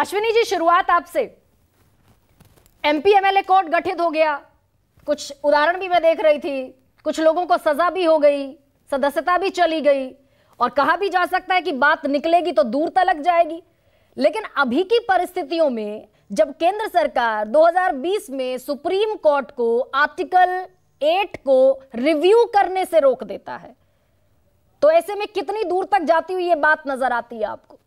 अश्विनी जी शुरुआत आपसे MP MLA court गठित हो गया कुछ उदाहरण भी मैं देख रही थी कुछ लोगों को सजा भी हो गई सदस्यता भी चली गई और कहा भी जा सकता है कि बात निकलेगी तो दूर तलक जाएगी लेकिन अभी की परिस्थितियों में जब केंद्र सरकार 2020 में सुप्रीम कोर्ट को आर्टिकल 8 को रिव्यू करने से रोक देता है तो ऐसे में कितनी दूर तक जाती हुई ये बात नजर आती है आपको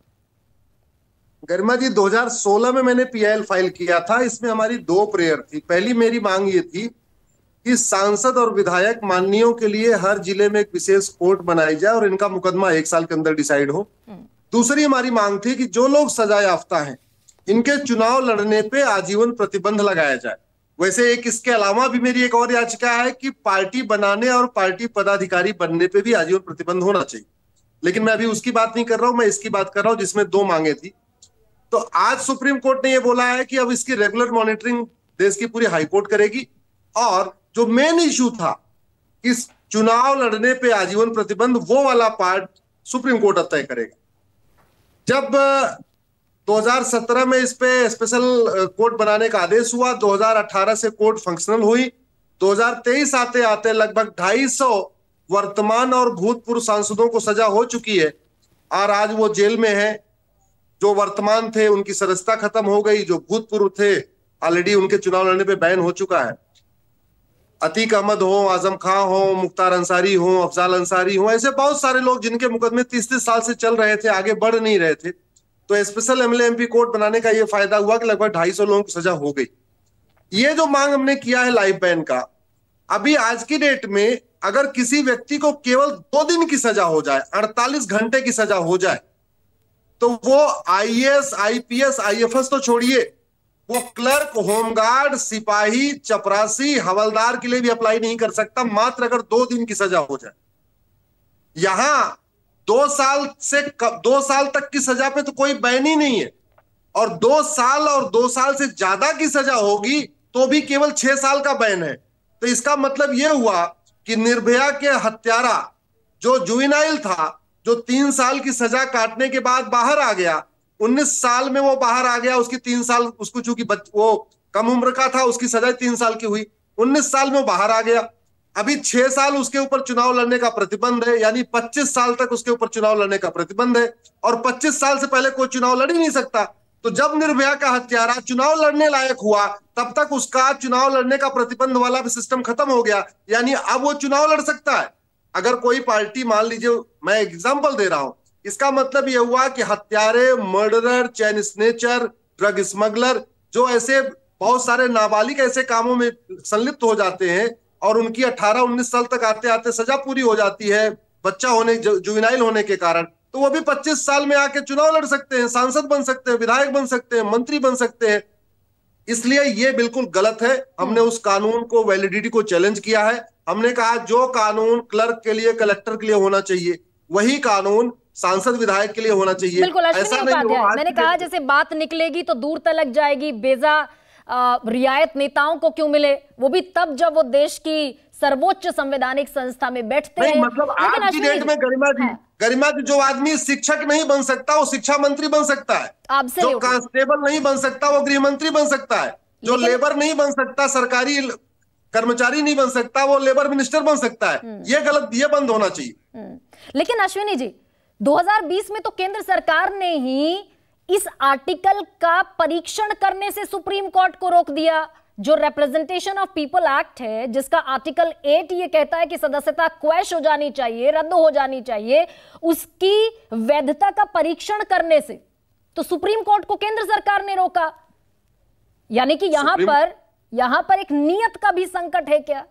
गरिमा जी 2016 में मैंने पीआईएल फाइल किया था इसमें हमारी दो प्रेयर थी पहली मेरी मांग ये थी कि सांसद और विधायक माननीयों के लिए हर जिले में एक विशेष कोर्ट बनाई जाए और इनका मुकदमा एक साल के अंदर डिसाइड हो हम्म। दूसरी हमारी मांग थी कि जो लोग सजा याफ्ता हैं इनके चुनाव लड़ने पे आजीवन प्रतिबंध लगाया जाए वैसे एक इसके अलावा भी मेरी एक और याचिका है कि पार्टी बनाने और पार्टी पदाधिकारी बनने पे भी आजीवन प्रतिबंध होना चाहिए लेकिन मैं अभी उसकी बात नहीं कर रहा हूं मैं इसकी बात कर रहा हूं जिसमें दो मांगे थी तो आज सुप्रीम कोर्ट ने यह बोला है कि अब इसकी रेगुलर मॉनिटरिंग देश की पूरी हाईकोर्ट करेगी और जो मेन इश्यू था इस चुनाव लड़ने पे आजीवन प्रतिबंध वो वाला पार्ट सुप्रीम कोर्ट तय करेगा जब 2017 में इस पे स्पेशल कोर्ट बनाने का आदेश हुआ 2018 से कोर्ट फंक्शनल हुई 2023 आते आते लगभग 250 वर्तमान और भूतपूर्व सांसदों को सजा हो चुकी है और आज वो जेल में है जो वर्तमान थे उनकी सदस्यता खत्म हो गई जो भूतपूर्व थे ऑलरेडी उनके चुनाव लड़ने पे बैन हो चुका है अतीक अहमद हो आजम खां हो मुख्तार अंसारी हो अफजाल अंसारी हो ऐसे बहुत सारे लोग जिनके मुकदमे तीस तीस साल से चल रहे थे आगे बढ़ नहीं रहे थे तो स्पेशल एमएलए एमपी कोर्ट बनाने का ये फायदा हुआ कि लगभग ढाई सौ लोगों की सजा हो गई ये जो मांग हमने किया है लाइफ बैन का अभी आज की डेट में अगर किसी व्यक्ति को केवल दो दिन की सजा हो जाए अड़तालीस घंटे की सजा हो जाए तो वो आईएएस आईपीएस आईएफएस तो छोड़िए वो क्लर्क होमगार्ड सिपाही चपरासी हवलदार के लिए भी अप्लाई नहीं कर सकता मात्र अगर दो दिन की सजा हो जाए यहां दो साल से दो साल तक की सजा पे तो कोई बैन ही नहीं है और दो साल और दो साल से ज्यादा की सजा होगी तो भी केवल छह साल का बैन है तो इसका मतलब यह हुआ कि निर्भया के हत्यारा जो जुविनाइल था जो तीन साल की सजा काटने के बाद बाहर आ गया उन्नीस साल में वो बाहर आ गया उसकी तीन साल उसको चूंकि वो कम उम्र का था उसकी सजा तीन साल की हुई उन्नीस साल में वो बाहर आ गया अभी छह साल उसके ऊपर चुनाव लड़ने का प्रतिबंध है यानी पच्चीस साल तक उसके ऊपर चुनाव लड़ने का प्रतिबंध है और पच्चीस साल से पहले कोई चुनाव लड़ ही नहीं सकता तो जब निर्भया का हत्यारा चुनाव लड़ने लायक हुआ तब तक उसका चुनाव लड़ने का प्रतिबंध वाला भी सिस्टम खत्म हो गया यानी अब वो चुनाव लड़ सकता है अगर कोई पार्टी मान लीजिए मैं एग्जाम्पल दे रहा हूं इसका मतलब यह हुआ कि हत्यारे murderer chain snatcher drug smuggler जो ऐसे बहुत सारे नाबालिग ऐसे कामों में संलिप्त हो जाते हैं और उनकी 18-19 साल तक आते आते सजा पूरी हो जाती है बच्चा होने जुविनाइल होने के कारण तो वो भी 25 साल में आके चुनाव लड़ सकते हैं सांसद बन सकते हैं विधायक बन सकते हैं मंत्री बन सकते हैं इसलिए ये बिल्कुल गलत है हमने हम्म। उस कानून को वैलिडिटी को चैलेंज किया है हमने कहा जो कानून क्लर्क के लिए कलेक्टर के लिए होना चाहिए वही कानून सांसद विधायक के लिए होना चाहिए बिल्कुल ऐसा नहीं हुआ मैंने कहा जैसे बात निकलेगी तो दूर तलक जाएगी बेजा रियायत नेताओं को क्यों मिले वो भी तब जब वो देश की सर्वोच्च संवैधानिक संस्था में बैठते हैं मतलब आज की डेट में गरिमा जी गरिमा जी जो आदमी शिक्षक नहीं बन सकता वो शिक्षा मंत्री बन सकता है आपसे जो कांस्टेबल नहीं बन सकता वो गृह मंत्री बन सकता है जो लेबर नहीं बन सकता सरकारी कर्मचारी नहीं बन सकता वो लेबर मिनिस्टर बन सकता है हम्म। ये गलत ये बंद होना चाहिए हम्म। लेकिन अश्विनी जी 2020 में तो केंद्र सरकार ने ही इस आर्टिकल का परीक्षण करने से सुप्रीम कोर्ट को रोक दिया जो रिप्रेजेंटेशन ऑफ पीपल एक्ट है जिसका आर्टिकल एट ये कहता है कि सदस्यता क्वैश हो जानी चाहिए रद्द हो जानी चाहिए उसकी वैधता का परीक्षण करने से तो सुप्रीम कोर्ट को केंद्र सरकार ने रोका यानी कि यहां पर यहां पर एक नियत का भी संकट है क्या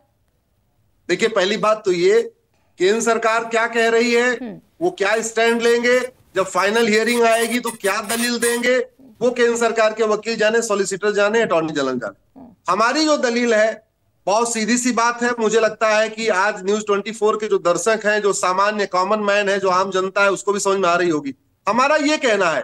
देखिए पहली बात तो ये केंद्र सरकार क्या कह रही है हम्म। वो क्या स्टैंड लेंगे जब फाइनल हियरिंग आएगी तो क्या दलील देंगे वो केंद्र सरकार के वकील जाने सॉलिसिटर जाने अटॉर्नी जनरल जाने हमारी जो दलील है बहुत सीधी सी बात है मुझे लगता है कि आज न्यूज 24 के जो दर्शक हैं जो सामान्य कॉमन मैन है जो आम जनता है उसको भी समझ में आ रही होगी हमारा ये कहना है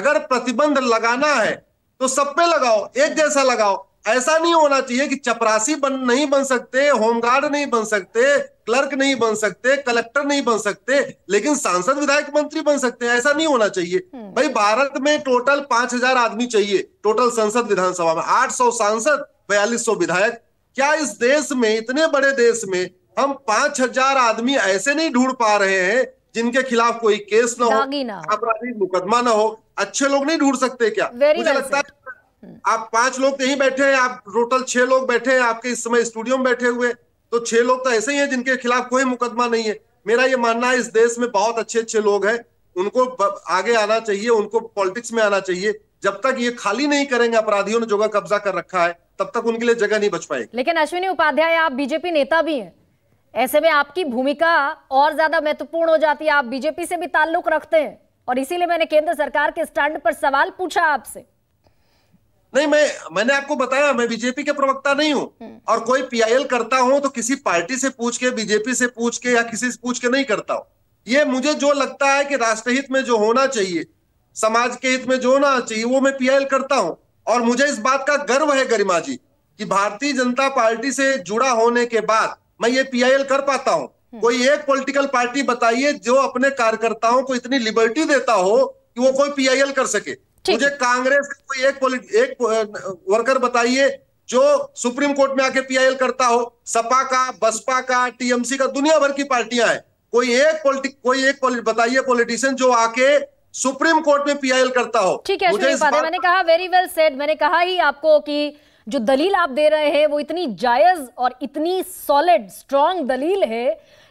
अगर प्रतिबंध लगाना है तो सब पे लगाओ एक जैसा लगाओ ऐसा नहीं होना चाहिए कि चपरासी बन नहीं बन सकते होमगार्ड नहीं बन सकते क्लर्क नहीं बन सकते कलेक्टर नहीं बन सकते लेकिन सांसद विधायक मंत्री बन सकते हैं ऐसा नहीं होना चाहिए हम्म। भाई भारत में टोटल पांच हजार आदमी चाहिए टोटल संसद विधानसभा में आठ सौ सांसद बयालीस सौ विधायक क्या इस देश में इतने बड़े देश में हम पांच हजार आदमी ऐसे नहीं ढूंढ पा रहे हैं जिनके खिलाफ कोई केस ना हो आपराधिक मुकदमा ना हो अच्छे लोग नहीं ढूंढ सकते क्या मुझे लगता है आप पांच लोग कहीं बैठे हैं आप टोटल छह लोग बैठे हैं आपके इस समय स्टूडियो में बैठे हुए तो छह लोग तो ऐसे ही हैं जिनके खिलाफ कोई मुकदमा नहीं है मेरा ये मानना है इस देश में बहुत अच्छे अच्छे लोग हैं उनको आगे आना चाहिए उनको पॉलिटिक्स में आना चाहिए जब तक ये खाली नहीं करेंगे अपराधियों ने जगह कब्जा कर रखा है तब तक उनके लिए जगह नहीं बच पाएगी लेकिन अश्विनी उपाध्याय आप बीजेपी नेता भी हैं ऐसे में आपकी भूमिका और ज्यादा महत्वपूर्ण हो जाती है आप बीजेपी से भी ताल्लुक रखते हैं और इसीलिए मैंने केंद्र सरकार के स्टैंड पर सवाल पूछा आपसे नहीं मैं मैंने आपको बताया मैं बीजेपी के प्रवक्ता नहीं हूँ हम्म। और कोई पीआईएल करता हूँ तो किसी पार्टी से पूछ के बीजेपी से पूछ के या किसी से पूछ के नहीं करता हूँ ये मुझे जो लगता है कि राष्ट्रहित में जो होना चाहिए समाज के हित में जो होना चाहिए वो मैं पीआईएल करता हूँ और मुझे इस बात का गर्व है गरिमा जी कि भारतीय जनता पार्टी से जुड़ा होने के बाद मैं ये पीआईएल कर पाता हूँ हम्म। कोई एक पॉलिटिकल पार्टी बताइए जो अपने कार्यकर्ताओं को इतनी लिबर्टी देता हो कि वो कोई पीआईएल कर सके मुझे कांग्रेस का कोई एक एक वर्कर बताइए जो सुप्रीम कोर्ट में आके पीआईएल करता हो सपा का बसपा का टीएमसी का दुनिया भर की पार्टियां हैं कोई एक पॉलिटिक कोई एक बताइए पॉलिटिशियन जो आके सुप्रीम कोर्ट में पीआईएल करता हो ठीक है मुझे बार... मैंने कहा वेरी वेल सेड मैंने कहा ही आपको कि जो दलील आप दे रहे हैं वो इतनी जायज और इतनी सॉलिड स्ट्रॉन्ग दलील है